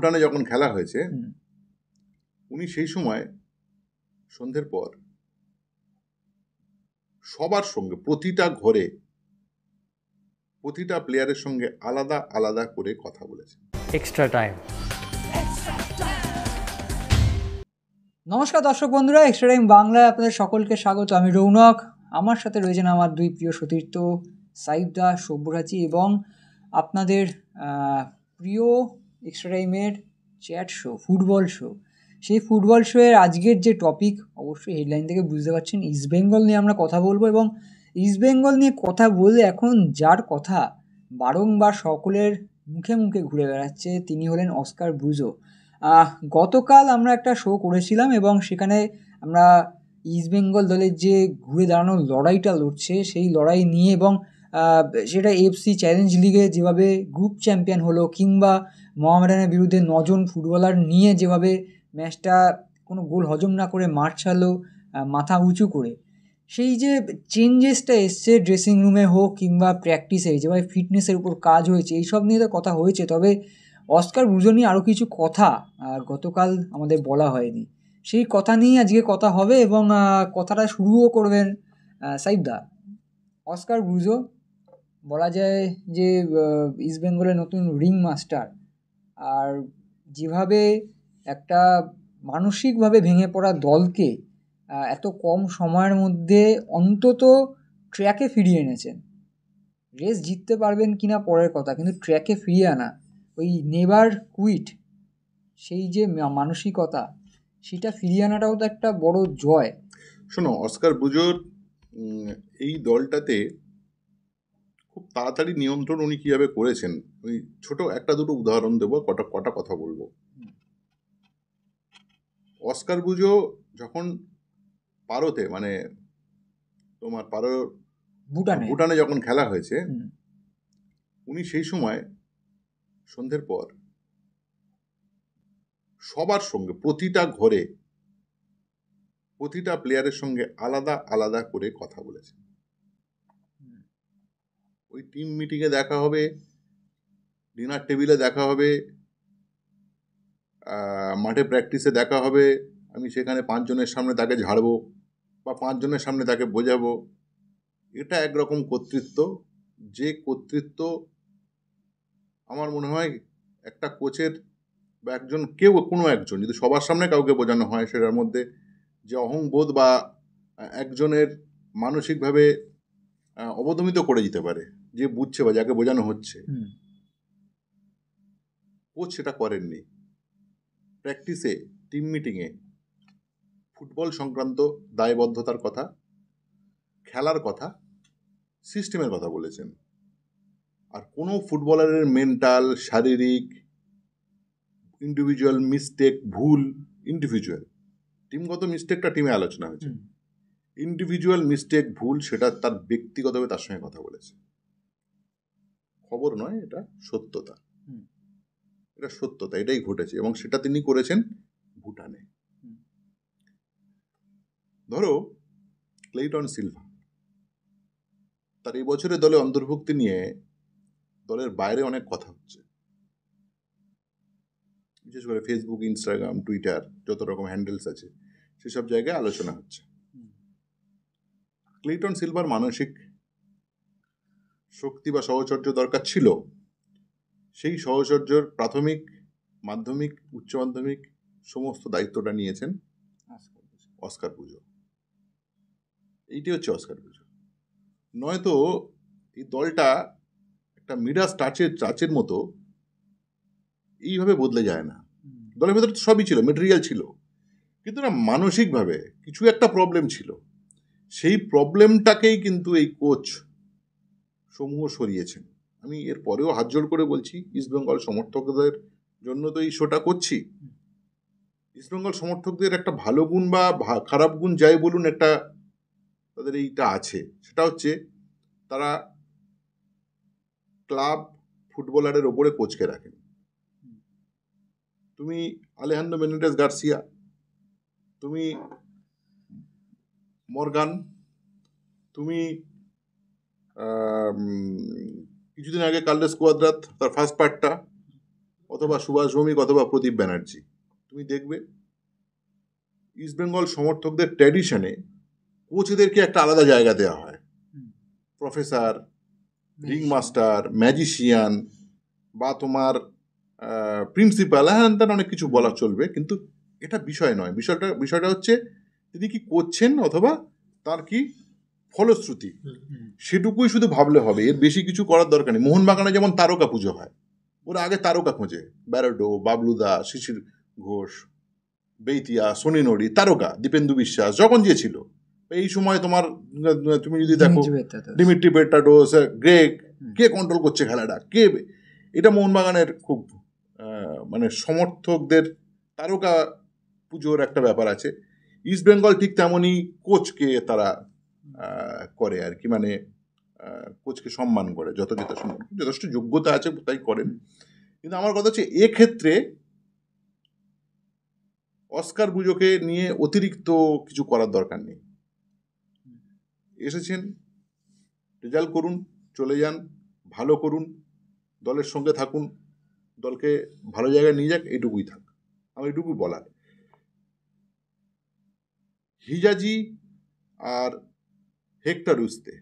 ভুটানে যখন খেলা হয়েছে উনি সেই সময় সন্ধ্যের পর সবার সঙ্গে প্রতিটা ঘরে প্রতিটা প্লেয়ারের সঙ্গে আলাদা আলাদা করে কথা বলেছে এক্সট্রা টাইম নমস্কার দর্শক বন্ধুরা এক্সট্রা টাইম বাংলায় আপনাদের সকলকে স্বাগত আমি রৌনক আমার সাথে রয়েছেন আমার দুই প্রিয় সতীর্থ সাইবদা সব্যরাচী এবং আপনাদের প্রিয় এক্সট্রা টাইমের চ্যাট শো ফুটবল শো সেই ফুটবল শোয়ের আজকের যে টপিক অবশ্যই হেডলাইন থেকে বুঝতে পারছেন ইস্টবেঙ্গল নিয়ে আমরা কথা বলবো এবং ইস্টবেঙ্গল নিয়ে কথা বলে এখন যার কথা বারংবার সকলের মুখে মুখে ঘুরে বেড়াচ্ছে তিনি হলেন অস্কার ব্রুজো গতকাল আমরা একটা শো করেছিলাম এবং সেখানে আমরা ইস্টবেঙ্গল দলের যে ঘুরে দাঁড়ানোর লড়াইটা লড়ছে সেই লড়াই নিয়ে এবং সেটা এফসি চ্যালেঞ্জ লিগে যেভাবে গ্রুপ চ্যাম্পিয়ন হলো কিংবা মহামারানের বিরুদ্ধে নজন ফুটবলার নিয়ে যেভাবে ম্যাচটা কোনো গোল হজম না করে মাঠ ছাড়লো মাথা উঁচু করে সেই যে চেঞ্জেসটা এসছে ড্রেসিং রুমে হোক কিংবা প্র্যাকটিসে যেভাবে ফিটনেসের উপর কাজ হয়েছে এইসব নিয়ে তো কথা হয়েছে তবে অস্কার ব্রুজো নিয়ে আরও কিছু কথা গতকাল আমাদের বলা হয়নি সেই কথা নিয়ে আজকে কথা হবে এবং কথাটা শুরুও করবেন সাইবদা অস্কার ব্রুজো বলা যায় যে ইস্ট বেঙ্গলের নতুন রিং মাস্টার আর যেভাবে একটা মানসিকভাবে ভেঙে পড়া দলকে এত কম সময়ের মধ্যে অন্তত ট্র্যাকে ফিরিয়ে এনেছেন রেস জিততে পারবেন কি না পরের কথা কিন্তু ট্র্যাকে ফিরিয়ে আনা ওই নেভার কুইট সেই যে মানসিকতা সেটা ফিরিয়ে আনাটাও তো একটা বড় জয় শোনো অস্কার বুজোর এই দলটাতে খুব তাড়াতাড়ি নিয়ন্ত্রণ উনি কীভাবে করেছেন ওই ছোটো একটা দুটো উদাহরণ দেবো কটা কটা কথা বলবো অস্কার বুঝো যখন পারোতে মানে তোমার পারো ভুটানে ভুটানে যখন খেলা হয়েছে উনি সেই সময় সন্ধ্যের পর সবার সঙ্গে প্রতিটা ঘরে প্রতিটা প্লেয়ারের সঙ্গে আলাদা আলাদা করে কথা বলেছেন ওই টিম মিটিংয়ে দেখা হবে ডিনার টেবিলে দেখা হবে মাঠে প্র্যাকটিসে দেখা হবে আমি সেখানে পাঁচজনের সামনে তাকে ঝাড়বো বা পাঁচজনের সামনে তাকে বোঝাবো এটা একরকম কর্তৃত্ব যে কর্তৃত্ব আমার মনে হয় একটা কোচের বা একজন কেউ কোনো একজন যদি সবার সামনে কাউকে বোঝানো হয় সেটার মধ্যে যে অহংবোধ বা একজনের মানসিকভাবে অবদমিত করে দিতে পারে যে বুঝছে বা যাকে বোঝানো হচ্ছে কোচ সেটা করেননি প্র্যাকটিসে টিম মিটিংয়ে ফুটবল সংক্রান্ত দায়বদ্ধতার কথা খেলার কথা সিস্টেমের কথা বলেছেন আর কোনো ফুটবলারের মেন্টাল শারীরিক ইন্ডিভিজুয়াল মিস্টেক ভুল ইন্ডিভিজুয়াল টিমগত মিস্টেকটা টিমে আলোচনা হয়েছে ইন্ডিভিজুয়াল মিস্টেক ভুল সেটা তার ব্যক্তিগতভাবে তার সঙ্গে কথা বলেছে খবর নয় এটা সত্যতা এটা সত্যতা এটাই ঘটেছে এবং সেটা তিনি করেছেন ভুটানে ধরো ক্লেটন সিলভা তার এই বছরে দলে অন্তর্ভুক্তি নিয়ে দলের বাইরে অনেক কথা হচ্ছে বিশেষ করে ফেসবুক ইনস্টাগ্রাম টুইটার যত রকম হ্যান্ডেলস আছে সেসব জায়গায় আলোচনা হচ্ছে ক্লেইটন সিলভার মানসিক শক্তি বা সহচর্য দরকার ছিল সেই সহচর্যর প্রাথমিক মাধ্যমিক উচ্চ মাধ্যমিক সমস্ত দায়িত্বটা নিয়েছেন অস্কার পুজো এইটি হচ্ছে অস্কার পুজো নয়তো এই দলটা একটা মিডাস টাচের চাচের মতো এইভাবে বদলে যায় না দলের ভেতরে তো সবই ছিল মেটেরিয়াল ছিল কিন্তু না মানসিকভাবে কিছু একটা প্রবলেম ছিল সেই প্রবলেমটাকেই কিন্তু এই কোচ সমূহ সরিয়েছেন আমি এর পরেও হাত জোর করে বলছি ইস্টবেঙ্গল সমর্থকদের জন্য তো এই শোটা করছি ইস্টবেঙ্গল সমর্থকদের একটা ভালো গুণ বা খারাপ গুণ যাই বলুন একটা তাদের এইটা আছে সেটা হচ্ছে তারা ক্লাব ফুটবলারের ওপরে কোচকে রাখেন তুমি আলেহান্দো মেনেডেস গার্সিয়া তুমি মর্গান তুমি কিছুদিন আগে কালরেস কোয়াদ্রাত তার ফার্স্ট পার্টটা অথবা সুভাষ ভৌমিক অথবা প্রদীপ ব্যানার্জি তুমি দেখবে ইস্ট বেঙ্গল সমর্থকদের ট্র্যাডিশনে কোচেদেরকে একটা আলাদা জায়গা দেওয়া হয় প্রফেসর রিং মাস্টার ম্যাজিশিয়ান বা তোমার প্রিন্সিপাল হ্যাঁ, হ্যাঁ তার অনেক কিছু বলা চলবে কিন্তু এটা বিষয় নয় বিষয়টা বিষয়টা হচ্ছে তিনি কি করছেন অথবা তার কি ফলশ্রুতি সেটুকুই শুধু ভাবলে হবে এর বেশি কিছু করার দরকার নেই মোহনবাগানে যেমন তারকা পুজো হয় ওরা আগে তারকা খোঁজে ব্যারডো বাবলুদা শিশির ঘোষ বেইতিয়া সোনি নড়ি তারকা দীপেন্দু বিশ্বাস যখন যে ছিল এই সময় তোমার তুমি যদি দেখো ডিমিট্রি পেট্টাডোস গ্রেক কে কন্ট্রোল করছে খেলাটা কে এটা মোহনবাগানের খুব মানে সমর্থকদের তারকা পুজোর একটা ব্যাপার আছে ইস্ট বেঙ্গল ঠিক তেমনই কোচকে তারা করে আর কি মানে কোচকে সম্মান করে যথাযথ সম্মান যথেষ্ট যোগ্যতা আছে তাই করেন কিন্তু আমার কথা হচ্ছে এক্ষেত্রে অস্কার বুজোকে নিয়ে অতিরিক্ত কিছু করার দরকার নেই এসেছেন রেজাল্ট করুন চলে যান ভালো করুন দলের সঙ্গে থাকুন দলকে ভালো জায়গায় নিয়ে যাক এটুকুই থাক আমার এটুকু বলার হিজাজি আর হেক্টর উসতে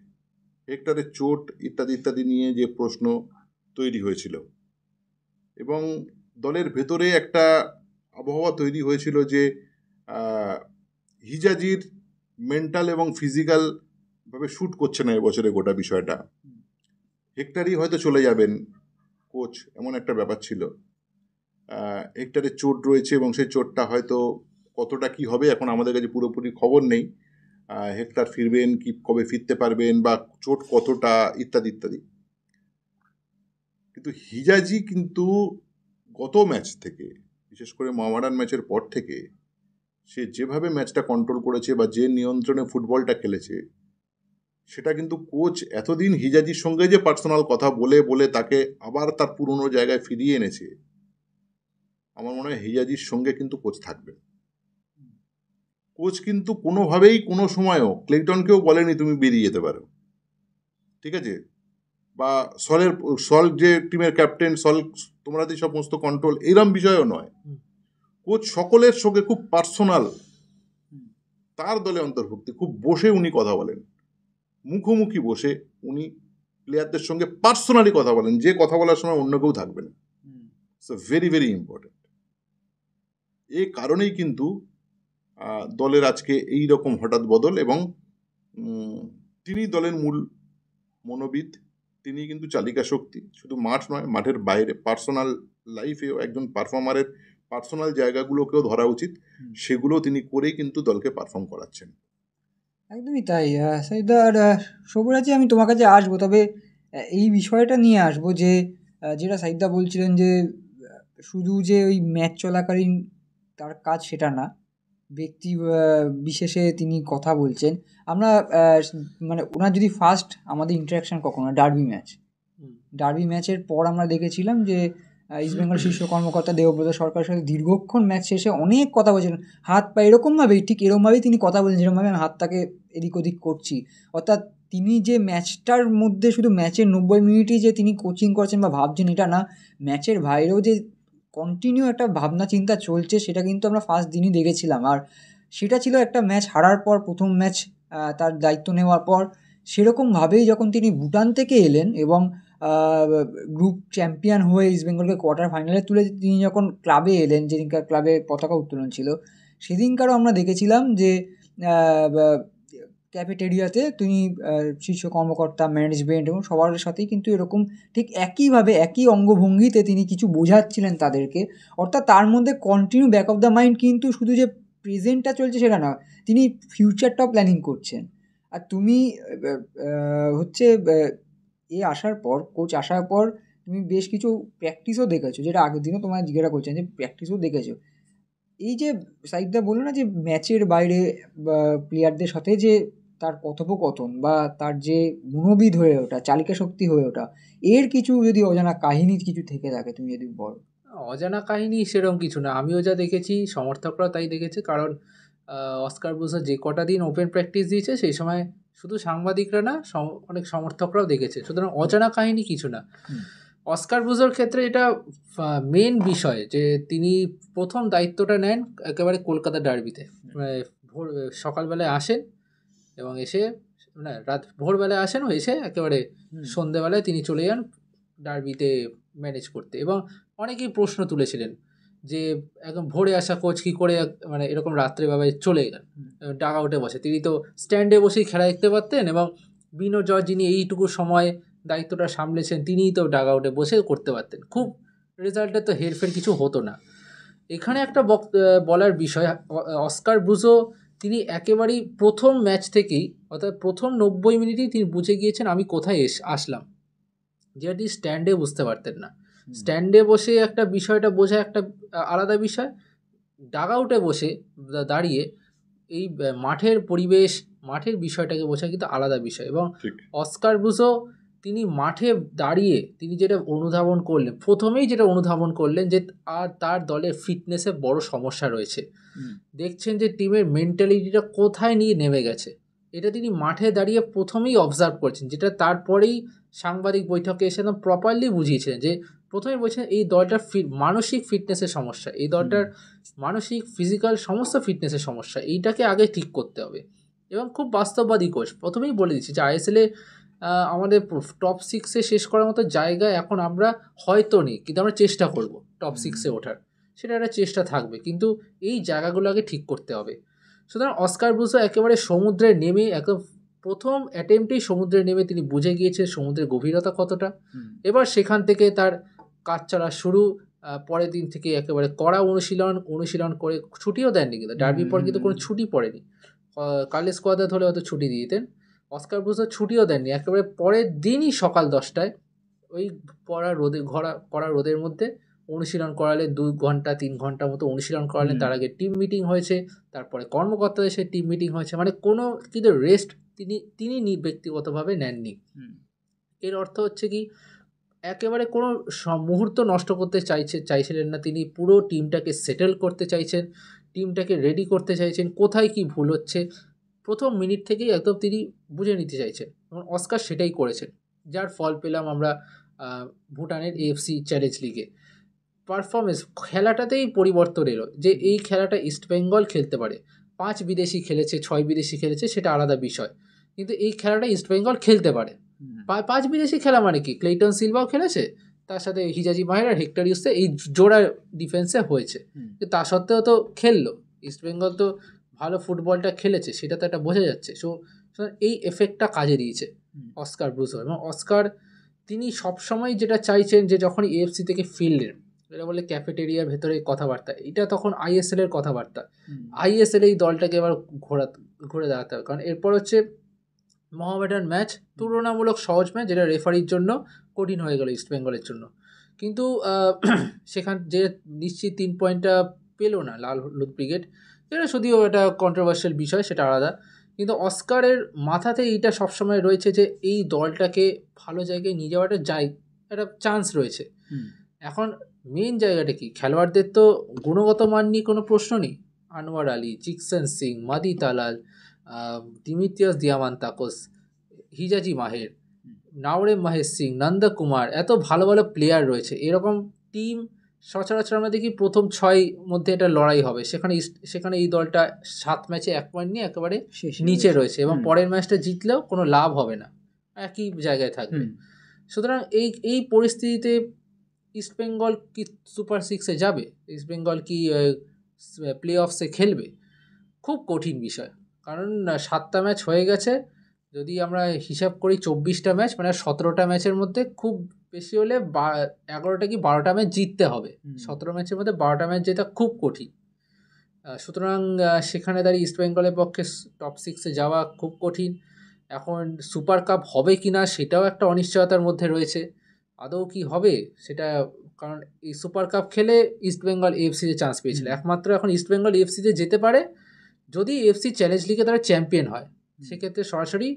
হেক্টরের চোট ইত্যাদি ইত্যাদি নিয়ে যে প্রশ্ন তৈরি হয়েছিল এবং দলের ভেতরে একটা আবহাওয়া তৈরি হয়েছিল যে হিজাজির মেন্টাল এবং ফিজিক্যাল ভাবে শ্যুট করছে না এবছরে গোটা বিষয়টা হেক্টারই হয়তো চলে যাবেন কোচ এমন একটা ব্যাপার ছিল হেক্টারের চোট রয়েছে এবং সেই চোটটা হয়তো কতটা কি হবে এখন আমাদের কাছে পুরোপুরি খবর নেই হেক্টর ফিরবেন কি কবে ফিরতে পারবেন বা চোট কতটা ইত্যাদি ইত্যাদি কিন্তু হিজাজি কিন্তু গত ম্যাচ থেকে বিশেষ করে মামারান ম্যাচের পর থেকে সে যেভাবে ম্যাচটা কন্ট্রোল করেছে বা যে নিয়ন্ত্রণে ফুটবলটা খেলেছে সেটা কিন্তু কোচ এতদিন হিজাজির সঙ্গে যে পার্সোনাল কথা বলে বলে তাকে আবার তার পুরনো জায়গায় ফিরিয়ে এনেছে আমার মনে হয় হিজাজির সঙ্গে কিন্তু কোচ থাকবে কোচ কিন্তু কোনোভাবেই কোনো সময়ও ক্লেটনকেও বলেনি তুমি বেরিয়ে যেতে পারো ঠিক আছে বা সলের সল যে টিমের ক্যাপ্টেন সল তোমরা যে সমস্ত কন্ট্রোল এরম বিষয়ও নয় কোচ সকলের সঙ্গে খুব পার্সোনাল তার দলে অন্তর্ভুক্তি খুব বসে উনি কথা বলেন মুখোমুখি বসে উনি প্লেয়ারদের সঙ্গে পার্সোনালি কথা বলেন যে কথা বলার সময় অন্য কেউ থাকবে না ইটস ভেরি ভেরি ইম্পর্টেন্ট এ কারণেই কিন্তু দলের আজকে এই রকম হঠাৎ বদল এবং তিনি দলের মূল মনোবিদ তিনি কিন্তু চালিকা শক্তি শুধু মাঠ নয় মাঠের বাইরে পার্সোনাল লাইফেও একজন পারফর্মারের পার্সোনাল জায়গাগুলোকেও ধরা উচিত সেগুলো তিনি করেই কিন্তু দলকে পারফর্ম করাচ্ছেন একদমই তাই আর সবরাজি আমি তোমার কাছে আসবো তবে এই বিষয়টা নিয়ে আসবো যে যেটা সাইদা বলছিলেন যে শুধু যে ওই ম্যাচ চলাকালীন তার কাজ সেটা না ব্যক্তি বিশেষে তিনি কথা বলছেন আমরা মানে ওনার যদি ফার্স্ট আমাদের ইন্টারাকশান কখনো ডার্বি ম্যাচ ডার্বি ম্যাচের পর আমরা দেখেছিলাম যে ইস্টবেঙ্গল শীর্ষ কর্মকর্তা দেবব্রত সরকারের সাথে দীর্ঘক্ষণ ম্যাচ শেষে অনেক কথা বলছেন হাত পা এরকমভাবেই ঠিক এরকমভাবেই তিনি কথা বলছেন যেরকমভাবে আমি হাতটাকে এদিক ওদিক করছি অর্থাৎ তিনি যে ম্যাচটার মধ্যে শুধু ম্যাচের নব্বই মিনিটই যে তিনি কোচিং করছেন বা ভাবছেন এটা না ম্যাচের বাইরেও যে কন্টিনিউ একটা ভাবনা চিন্তা চলছে সেটা কিন্তু আমরা ফার্স্ট দিনই দেখেছিলাম আর সেটা ছিল একটা ম্যাচ হারার পর প্রথম ম্যাচ তার দায়িত্ব নেওয়ার পর সেরকমভাবেই যখন তিনি ভুটান থেকে এলেন এবং গ্রুপ চ্যাম্পিয়ন হয়ে ইস্টবেঙ্গলকে কোয়ার্টার ফাইনালে তুলে তিনি যখন ক্লাবে এলেন যেদিনকার ক্লাবে পতাকা উত্তোলন ছিল সেদিনকারও আমরা দেখেছিলাম যে ক্যাফেটেরিয়াতে তুমি শীর্ষ কর্মকর্তা ম্যানেজমেন্ট এবং সবার সাথেই কিন্তু এরকম ঠিক একইভাবে একই অঙ্গভঙ্গিতে তিনি কিছু বোঝাচ্ছিলেন তাদেরকে অর্থাৎ তার মধ্যে continue back of the mind কিন্তু শুধু যে প্রেজেন্টটা চলছে সেটা না তিনি ফিউচারটাও প্ল্যানিং করছেন আর তুমি হচ্ছে এ আসার পর কোচ আসার পর তুমি বেশ কিছু প্র্যাকটিসও দেখেছো যেটা আগের দিনও তোমার জিজ্ঞাসা করছেন যে প্র্যাকটিসও দেখেছো এই যে সাইদা বললো না যে ম্যাচের বাইরে প্লেয়ারদের সাথে যে তার কথোপকথন বা তার যে মনোবিদ হয়ে ওঠা চালিকা শক্তি হয়ে ওঠা এর কিছু যদি অজানা কাহিনী কিছু থেকে থাকে তুমি যদি বলো অজানা কাহিনী সেরকম কিছু না আমিও যা দেখেছি সমর্থকরা তাই দেখেছে কারণ অস্কার বোসা যে কটা দিন ওপেন প্র্যাকটিস দিয়েছে সেই সময় শুধু সাংবাদিকরা না অনেক সমর্থকরাও দেখেছে সুতরাং অজানা কাহিনী কিছু না অস্কার বুজোর ক্ষেত্রে এটা মেন বিষয় যে তিনি প্রথম দায়িত্বটা নেন একেবারে কলকাতা ডার্বিতে মানে সকালবেলায় আসেন এবং এসে মানে রাত ভোরবেলায় আসেন এসে একেবারে সন্ধেবেলায় তিনি চলে যান ডার্বিতে ম্যানেজ করতে এবং অনেকেই প্রশ্ন তুলেছিলেন যে একদম ভোরে আসা কোচ কী করে মানে এরকম রাত্রেভাবে চলে গেলেন ডাক আউটে বসে তিনি তো স্ট্যান্ডে বসেই খেলা দেখতে পারতেন এবং বিনো জয় যিনি এইটুকু সময় দায়িত্বটা সামলেছেন তিনিই তো ডাক আউটে বসে করতে পারতেন খুব রেজাল্টে তো হেরফের কিছু হতো না এখানে একটা বলার বিষয় অস্কার ব্রুজো তিনি একেবারেই প্রথম ম্যাচ থেকেই অর্থাৎ প্রথম নব্বই মিনিটেই তিনি বুঝে গিয়েছেন আমি কোথায় এস আসলাম যেটি স্ট্যান্ডে বুঝতে পারতেন না স্ট্যান্ডে বসে একটা বিষয়টা বোঝা একটা আলাদা বিষয় ডাগ আউটে বসে দাঁড়িয়ে এই মাঠের পরিবেশ মাঠের বিষয়টাকে বোঝা কিন্তু আলাদা বিষয় এবং অস্কার ব্রুসও তিনি মাঠে দাঁড়িয়ে তিনি যেটা অনুধাবন করলেন প্রথমেই যেটা অনুধাবন করলেন যে আর তার দলের ফিটনেসে বড় সমস্যা রয়েছে দেখছেন যে টিমের মেন্টালিটিটা কোথায় নিয়ে নেমে গেছে এটা তিনি মাঠে দাঁড়িয়ে প্রথমেই অবজার্ভ করছেন যেটা তারপরেই সাংবাদিক বৈঠকে এসে একদম প্রপারলি বুঝিয়েছিলেন যে প্রথমে বলছেন এই দলটার ফি মানসিক ফিটনেসের সমস্যা এই দলটার মানসিক ফিজিক্যাল সমস্ত ফিটনেসের সমস্যা এইটাকে আগে ঠিক করতে হবে এবং খুব বাস্তববাদী কোচ প্রথমেই বলে দিচ্ছি যে আইএসএলে আমাদের টপ সিক্সে শেষ করার মতো জায়গা এখন আমরা হয়তো নেই কিন্তু আমরা চেষ্টা করব টপ সিক্সে ওঠার সেটা একটা চেষ্টা থাকবে কিন্তু এই জায়গাগুলো আগে ঠিক করতে হবে সুতরাং অস্কার বুঝো একেবারে সমুদ্রে নেমে একদম প্রথম অ্যাটেম্পটেই সমুদ্রে নেমে তিনি বুঝে গিয়েছে সমুদ্রের গভীরতা কতটা এবার সেখান থেকে তার কাজ চলা শুরু পরের দিন থেকে একেবারে কড়া অনুশীলন অনুশীলন করে ছুটিও দেননি কিন্তু ডার্বির পর কিন্তু কোনো ছুটি পড়েনি কালেজ কোয়াদা হলে হয়তো ছুটি দিয়ে দিতেন অস্কার বুঝতে ছুটিও দেননি একেবারে পরের দিনই সকাল দশটায় ওই পড়া রোদে ঘরা কড়া রোদের মধ্যে অনুশীলন করালে দু ঘন্টা তিন ঘন্টা মতো অনুশীলন করালেন তার আগে টিম মিটিং হয়েছে তারপরে কর্মকর্তা এসে টিম মিটিং হয়েছে মানে কোনো কিন্তু রেস্ট তিনি তিনি ব্যক্তিগতভাবে নেননি এর অর্থ হচ্ছে কি একেবারে কোনো মুহূর্ত নষ্ট করতে চাইছে চাইছিলেন না তিনি পুরো টিমটাকে সেটেল করতে চাইছেন টিমটাকে রেডি করতে চাইছেন কোথায় কি ভুল হচ্ছে প্রথম মিনিট থেকেই একদম তিনি বুঝে নিতে চাইছেন এবং অস্কার সেটাই করেছেন যার ফল পেলাম আমরা ভুটানের এএফসি চ্যালেঞ্জ লিগে পারফরমেন্স খেলাটাতেই পরিবর্তন এলো যে এই খেলাটা ইস্টবেঙ্গল খেলতে পারে পাঁচ বিদেশি খেলেছে ছয় বিদেশি খেলেছে সেটা আলাদা বিষয় কিন্তু এই খেলাটা ইস্টবেঙ্গল খেলতে পারে পাঁচ বিদেশি খেলা মানে কি ক্লেটন সিলভাও খেলেছে তার সাথে হিজাজি মাহের আর হেক্টর ইউসে এই জোড়া ডিফেন্সে হয়েছে তা সত্ত্বেও তো খেললো ইস্টবেঙ্গল তো ভালো ফুটবলটা খেলেছে সেটা তো একটা বোঝা যাচ্ছে সো এই এফেক্টটা কাজে দিয়েছে অস্কার ব্রুসো এবং অস্কার তিনি সবসময় যেটা চাইছেন যে যখন এএফসি থেকে ফিল্ডের এটা বলে ক্যাফেটেরিয়ার ভেতরে কথাবার্তা এটা তখন আইএসএল এর কথাবার্তা আইএসএল এই দলটাকে এবার ঘোরা ঘুরে দাঁড়াতে হবে কারণ এরপর হচ্ছে মহামেডান ম্যাচ তুলনামূলক সহজ ম্যাচ যেটা রেফারির জন্য কঠিন হয়ে গেল ইস্টবেঙ্গলের জন্য কিন্তু সেখান যে নিশ্চিত তিন পয়েন্টটা পেলো না লাল হলুদ ব্রিগেড এটা শুধুও এটা কন্ট্রোভার্সিয়াল বিষয় সেটা আলাদা কিন্তু অস্কারের মাথাতে এইটা সবসময় রয়েছে যে এই দলটাকে ভালো জায়গায় নিয়ে যাওয়াটা যাই একটা চান্স রয়েছে এখন মেন জায়গাটা কি খেলোয়াড়দের তো গুণগত মান নিয়ে কোনো প্রশ্ন নেই আনোয়ার আলী চিকসেন Singh Madih Talal Dimitrios Diamantakos Hijazi Maher Naorem Mahesh Singh Nandakumar Kumar এত ভালো ভালো প্লেয়ার রয়েছে এরকম টিম সচরাচর আমরা দেখি প্রথম ছয় মধ্যে এটা লড়াই হবে সেখানে সেখানে এই দলটা সাত ম্যাচে এক পয়েন্ট নিয়ে একেবারে নিচে রয়েছে এবং পরের ম্যাচটা জিতলেও কোনো লাভ হবে না একই জায়গায় থাকবে সুতরাং এই এই পরিস্থিতিতে ইস্টবেঙ্গল কি সুপার সিক্সে যাবে ইস্টবেঙ্গল কি প্লে অফসে খেলবে খুব কঠিন বিষয় কারণ সাতটা ম্যাচ হয়ে গেছে যদি আমরা হিসাব করি চব্বিশটা ম্যাচ মানে সতেরোটা ম্যাচের মধ্যে খুব বেশি হলে বা এগারোটা কি বারোটা ম্যাচ জিততে হবে সতেরো ম্যাচের মধ্যে বারোটা ম্যাচ জেতা খুব কঠিন সুতরাং সেখানে দাঁড়িয়ে ইস্টবেঙ্গলের পক্ষে টপ সিক্সে যাওয়া খুব কঠিন এখন সুপার কাপ হবে কি না সেটাও একটা অনিশ্চয়তার মধ্যে রয়েছে আদৌ কি হবে সেটা কারণ এই সুপার কাপ খেলে ইস্টবেঙ্গল এফসিতে চান্স পেয়েছিল একমাত্র এখন ইস্টবেঙ্গল এফসিতে যেতে পারে যদি এফসি চ্যালেঞ্জ লিগে তারা চ্যাম্পিয়ন হয় সেক্ষেত্রে সরাসরি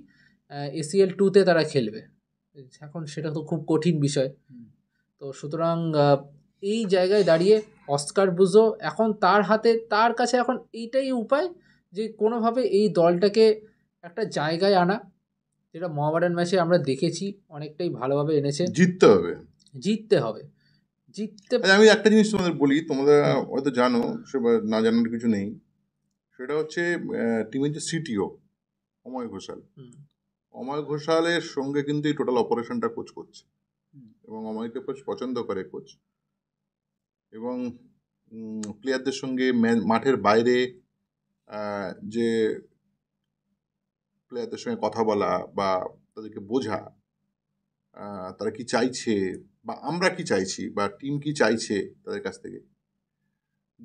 এসিএল টুতে তারা খেলবে এখন সেটা তো খুব কঠিন বিষয় তো সুতরাং এই জায়গায় দাঁড়িয়ে অস্কার বুঝো এখন তার হাতে তার কাছে এখন এইটাই উপায় যে কোনোভাবে এই দলটাকে একটা জায়গায় আনা যেটা মহাবাডান ম্যাচে আমরা দেখেছি অনেকটাই ভালোভাবে এনেছে জিততে হবে জিততে হবে জিততে আচ্ছা, আমি একটা জিনিস তোমাদের বলি তোমাদের হয়তো জানো সেবার না জানার কিছু নেই সেটা হচ্ছে টিমের যে সিটিও অময় ঘোষাল অময় ঘোষালের সঙ্গে কিন্তু এই টোটাল অপারেশনটা কোচ করছে এবং অময়কে কোচ পছন্দ করে কোচ এবং প্লেয়ারদের সঙ্গে মাঠের বাইরে যে প্লেয়ারদের সঙ্গে কথা বলা বা তাদেরকে বোঝা তারা কি চাইছে বা আমরা কি চাইছি বা টিম কি চাইছে তাদের কাছ থেকে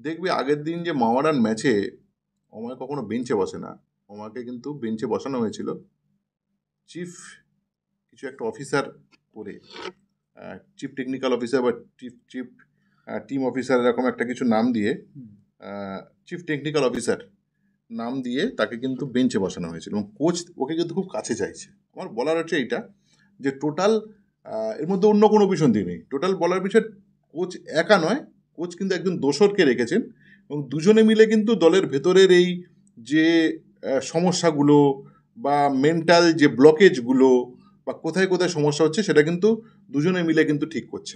দেখবে আগের দিন যে মাওয়ারান ম্যাচে অময় কখনো বেঞ্চে বসে না অমাকে কিন্তু বেঞ্চে বসানো হয়েছিল চিফ কিছু একটা অফিসার করে চিফ টেকনিক্যাল অফিসার বা চিফ চিফ টিম অফিসার এরকম একটা কিছু নাম দিয়ে চিফ টেকনিক্যাল অফিসার নাম দিয়ে তাকে কিন্তু বেঞ্চে বসানো হয়েছিল এবং কোচ ওকে কিন্তু খুব কাছে চাইছে আমার বলার হচ্ছে এইটা যে টোটাল এর মধ্যে অন্য কোনো দিয়ে নেই টোটাল বলার পিছনে কোচ একা নয় কোচ কিন্তু একজন দোসরকে রেখেছেন এবং দুজনে মিলে কিন্তু দলের ভেতরের এই যে সমস্যাগুলো বা মেন্টাল যে ব্লকেজগুলো বা কোথায় কোথায় সমস্যা হচ্ছে সেটা কিন্তু দুজনে মিলে কিন্তু ঠিক করছে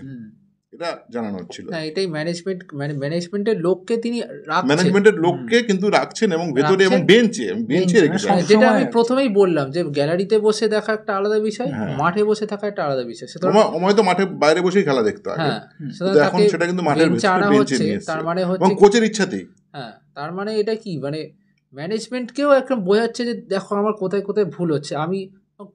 এটা জানানো হচ্ছিল না হ্যাঁ, এটাই ম্যানেজমেন্ট মানে ম্যানেজমেন্টের লোককে তিনি ম্যানেজমেন্টের লোককে কিন্তু রাখছেন এবং ভেতরে এবং বেঞ্চে বেঞ্চে মানে যেটা আমি প্রথমেই বললাম যে গ্যালারিতে বসে দেখা একটা আলাদা বিষয় হ্যাঁ। মাঠে বসে থাকা একটা আলাদা বিষয় সেটা আমার তো মাঠে বাইরে বসেই খেলা দেখতো আগে হ্যাঁ, এখন সেটা কিন্তু মাঠের ভেতরে বেঞ্চে নিয়ে তার মানে হচ্ছে কোচের ইচ্ছাতেই হ্যাঁ তার মানে এটা কি মানে ম্যানেজমেন্টকেও একটা বোঝাচ্ছে যে দেখো আমার কোথায় কোথায় ভুল হচ্ছে আমি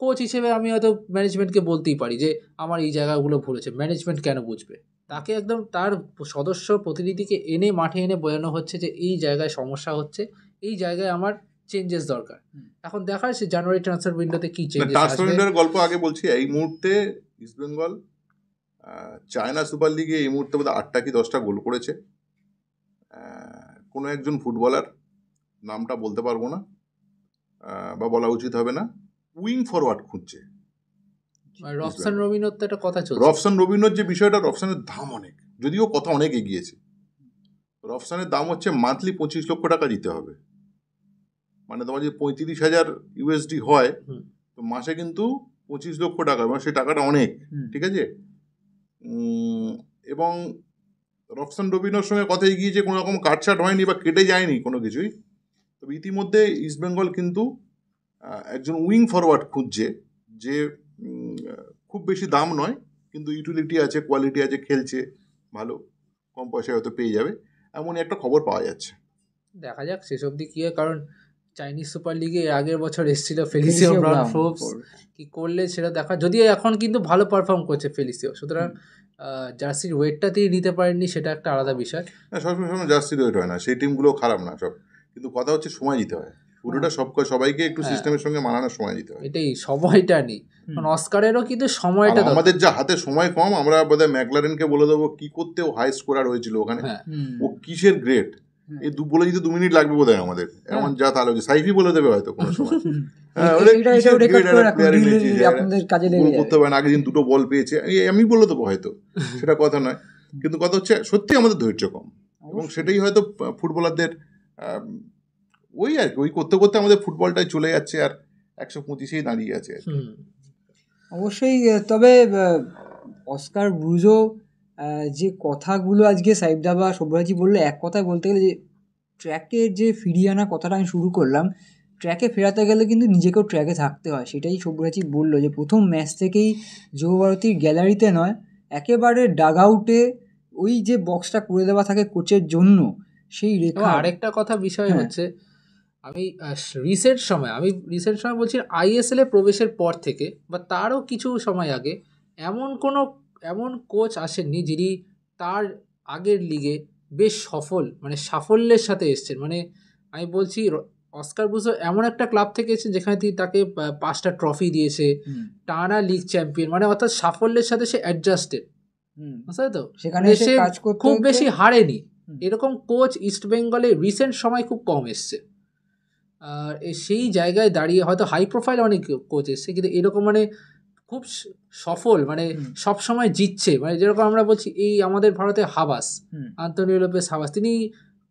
কোচ হিসেবে আমি হয়তো ম্যানেজমেন্টকে বলতেই পারি যে আমার এই জায়গাগুলো ভুল হচ্ছে ম্যানেজমেন্ট কেন বুঝবে তাকে একদম তার সদস্য প্রতিনিধিকে এনে মাঠে এনে বোঝানো হচ্ছে যে এই জায়গায় সমস্যা হচ্ছে এই জায়গায় আমার চেঞ্জেস দরকার এখন দেখার সে জানুয়ারি ট্রান্সফার উইন্ডোতে কি চেঞ্জেস মানে গল্প আগে বলছি এই মুহূর্তে ইস্ট বেঙ্গল চায়না সুপার লিগে এই মুহূর্তে বোধ আটটা কি দশটা গোল করেছে কোনো একজন ফুটবলার নামটা বলতে পারবো না বা বলা উচিত হবে না উইং ফরওয়ার্ড খুঁজছে রফসান রবিনোর তো একটা কথা চলছে রফসান রবিনোর যে বিষয়টা রফসানের দাম অনেক যদিও কথা অনেক এগিয়েছে রফসানের দাম হচ্ছে মান্থলি পঁচিশ লক্ষ টাকা দিতে হবে মানে তোমার যদি পঁয়ত্রিশ হাজার ইউএসডি হয় তো মাসে কিন্তু পঁচিশ লক্ষ টাকা মানে সেই টাকাটা অনেক ঠিক আছে এবং রফসান রবিনোর সঙ্গে কথা এগিয়েছে কোনো রকম কাটছাট হয়নি বা কেটে যায়নি কোনো কিছুই তবে ইতিমধ্যে ইস্টবেঙ্গল কিন্তু একজন উইং ফরওয়ার্ড খুঁজছে যে খুব বেশি দাম নয় কিন্তু ইউটিলিটি আছে কোয়ালিটি আছে খেলছে ভালো কম পয়সায় হয়তো পেয়ে যাবে এমনই একটা খবর পাওয়া যাচ্ছে দেখা যাক শেষ অবধি কী হয় কারণ চাইনিজ সুপার লিগে আগের বছর এসেছিল ফেলিসিও কি করলে সেটা দেখা যদি এখন কিন্তু ভালো পারফর্ম করছে ফেলিসিও সুতরাং জার্সির ওয়েটটা তিনি নিতে পারেননি সেটা একটা আলাদা বিষয় সবসময় জার্সির ওয়েট হয় না সেই টিমগুলো খারাপ না সব কিন্তু কথা হচ্ছে সময় দিতে হয় পুরোটা সব সবাইকে একটু সিস্টেমের হ্যাঁ। সঙ্গে মানানোর সময় দিতে এটাই সময়টা নেই কারণ অস্কারেরও কিন্তু সময়টা আমাদের যা হাতে সময় কম আমরা বোধহয় ম্যাকলারেনকে বলে দেবো কি করতে ও হাই স্কোরার হয়েছিল ওখানে হ্যাঁ। ও কিসের গ্রেট এই দু বলে দু মিনিট লাগবে বোধহয় আমাদের হ্যাঁ। এমন যা তাহলে সাইফি বলে দেবে হয়তো কোনো সময় করতে পারেন দিন দুটো বল পেয়েছে আমি বলে দেবো হয়তো সেটা কথা নয় কিন্তু কথা হচ্ছে সত্যি আমাদের ধৈর্য কম এবং সেটাই হয়তো ফুটবলারদের ওই আর ওই করতে করতে আমাদের ফুটবলটাই চলে যাচ্ছে আর একশো পঁচিশেই দাঁড়িয়ে আছে অবশ্যই তবে অস্কার ব্রুজো যে কথাগুলো আজকে সাইবদা দাবা সব্যরাজি বললে এক কথায় বলতে গেলে যে ট্র্যাকে যে ফিরিয়ে আনা কথাটা আমি শুরু করলাম ট্র্যাকে ফেরাতে গেলে কিন্তু নিজেকেও ট্র্যাকে থাকতে হয় সেটাই সব্যরাজি বললো যে প্রথম ম্যাচ থেকেই যুবভারতীর গ্যালারিতে নয় একেবারে ডাগ আউটে ওই যে বক্সটা করে দেওয়া থাকে কোচের জন্য সেই রেখা আরেকটা কথা বিষয় হ্যাঁ। হচ্ছে আমি রিসেন্ট সময় আমি রিসেন্ট সময় বলছি আইএসএল এ প্রবেশের পর থেকে বা তারও কিছু সময় আগে এমন কোনো এমন কোচ আসেননি যিনি তার আগের লিগে বেশ সফল মানে সাফল্যের সাথে এসছেন মানে আমি বলছি অস্কার বুসো এমন একটা ক্লাব থেকে এসেছেন যেখানে তিনি তাকে পাঁচটা ট্রফি দিয়েছে টানা লিগ চ্যাম্পিয়ন মানে অর্থাৎ সাফল্যের সাথে সে অ্যাডজাস্টেড বুঝতে তো সেখানে মানে সে খুব বেশি হারেনি এরকম কোচ ইস্টবেঙ্গলে রিসেন্ট সময় খুব কম এসছে আর সেই জায়গায় দাঁড়িয়ে হয়তো হাই প্রোফাইল অনেক কোচ এসছে কিন্তু এরকম মানে খুব সফল মানে সব সময় জিতছে মানে যেরকম আমরা বলছি এই আমাদের ভারতে হাবাস আন্তনীয় লোপেস হাবাস তিনি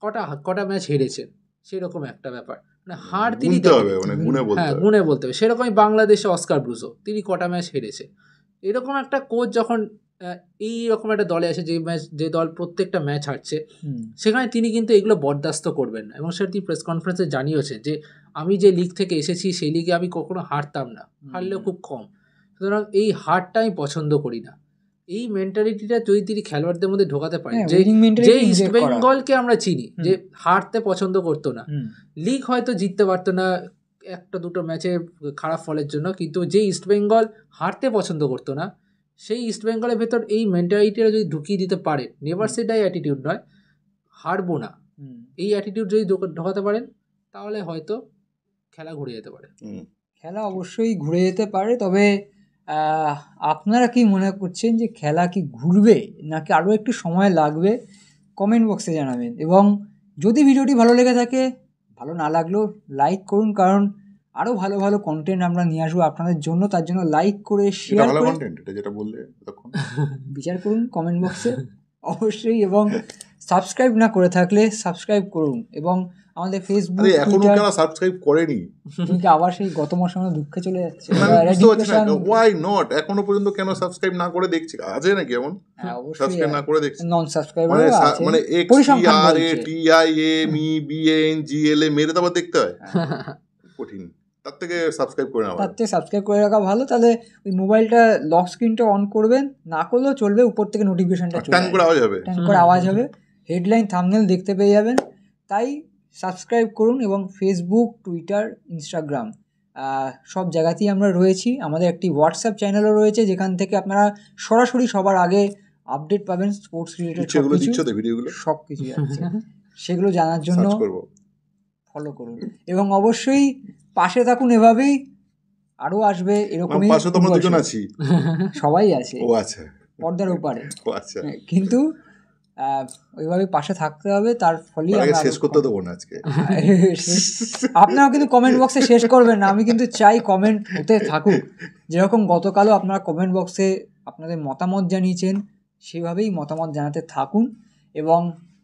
কটা কটা ম্যাচ হেরেছেন সেরকম একটা ব্যাপার মানে হার তিনি মানে হ্যাঁ গুনে বলতে হবে সেরকমই বাংলাদেশে অস্কার ব্রুজো তিনি কটা ম্যাচ হেরেছে এরকম একটা কোচ যখন এই রকম একটা দলে আছে যে ম্যাচ যে দল প্রত্যেকটা ম্যাচ হারছে সেখানে তিনি কিন্তু এগুলো বরদাস্ত করবেন এবং সেটা তিনি প্রেস কনফারেন্সে জানিয়েছেন যে আমি যে লিগ থেকে এসেছি সেই লিগে আমি কখনো হারতাম না হারলেও খুব কম সুতরাং এই হারটা আমি পছন্দ করি না এই মেন্টালিটিটা যদি তিনি খেলোয়াড়দের মধ্যে ঢোকাতে পারেন হ্যাঁ, যে যে ইস্ট বেঙ্গলকে আমরা চিনি যে হারতে পছন্দ করতো না লিগ হয়তো জিততে পারতো না একটা দুটো ম্যাচে খারাপ ফলের জন্য কিন্তু যে ইস্ট বেঙ্গল হারতে পছন্দ করতো না সেই ইস্টবেঙ্গলের ভেতর এই মেন্টালিটিটা যদি ঢুকিয়ে দিতে পারে নেভার সে ডাই অ্যাটিটিউড নয় হারবো না এই অ্যাটিটিউড যদি ঢোকাতে পারেন তাহলে হয়তো খেলা ঘুরে যেতে পারে খেলা অবশ্যই ঘুরে যেতে পারে তবে আপনারা কি মনে করছেন যে খেলা কি ঘুরবে নাকি আরও একটু সময় লাগবে কমেন্ট বক্সে জানাবেন এবং যদি ভিডিওটি ভালো লেগে থাকে ভালো না লাগলেও লাইক করুন কারণ আরো ভালো ভালো কন্টেন্ট আমরা নিয়ে আসবো আপনাদের জন্য তার জন্য লাইক করে শেয়ার ভালো কন্টেন্ট এটা যেটা বললে বিচার করুন কমেন্ট বক্সে অবশ্যই এবং সাবস্ক্রাইব না করে থাকলে সাবস্ক্রাইব করুন এবং আমাদের ফেসবুক এখনো যারা সাবস্ক্রাইব করেনি কিন্তু আবার সেই গত মাসের মতো দুঃখে চলে যাচ্ছে ওয়াই নট এখনো পর্যন্ত কেন সাবস্ক্রাইব না করে দেখছি আছে নাকি এমন সাবস্ক্রাইব হ্যাঁ, না করে দেখছি নন সাবস্ক্রাইব মানে মানে X T R A T I M E B N G L A মেরে তারপর দেখতে হয় কঠিন তার থেকে সাবস্ক্রাইব করে নেওয়া তার থেকে সাবস্ক্রাইব করে রাখা ভালো তাহলে ওই মোবাইলটা লক স্ক্রিনটা অন করবেন না করলেও চলবে উপর থেকে নোটিফিকেশনটা ট্যাং করে আওয়াজ হবে ট্যাং করে আওয়াজ হবে হেডলাইন থামনেল দেখতে পেয়ে যাবেন তাই সাবস্ক্রাইব করুন এবং ফেসবুক টুইটার ইনস্টাগ্রাম সব জায়গাতেই আমরা রয়েছি আমাদের একটি হোয়াটসঅ্যাপ চ্যানেলও রয়েছে যেখান থেকে আপনারা সরাসরি সবার আগে আপডেট পাবেন স্পোর্টস রিলেটেড সব কিছু সব সেগুলো জানার জন্য ফলো করুন এবং অবশ্যই পাশে থাকুন এভাবেই আরো আসবে এরকমই পাশে তো আমরা দুজন আছি সবাই আছে ও আচ্ছা পর্দার ওপারে আচ্ছা হ্যাঁ, কিন্তু ওইভাবে পাশে থাকতে হবে তার ফলে শেষ করতে দেবো না আজকে আপনারা কিন্তু কমেন্ট বক্সে শেষ করবেন না আমি কিন্তু চাই কমেন্ট হতে থাকুক যেরকম গতকালও আপনারা কমেন্ট বক্সে আপনাদের মতামত জানিয়েছেন সেভাবেই মতামত জানাতে থাকুন এবং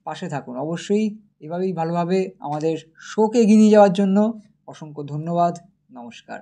পাশে থাকুন অবশ্যই এভাবেই ভালোভাবে আমাদের শোকে এগিয়ে নিয়ে যাওয়ার জন্য অসংখ্য ধন্যবাদ নমস্কার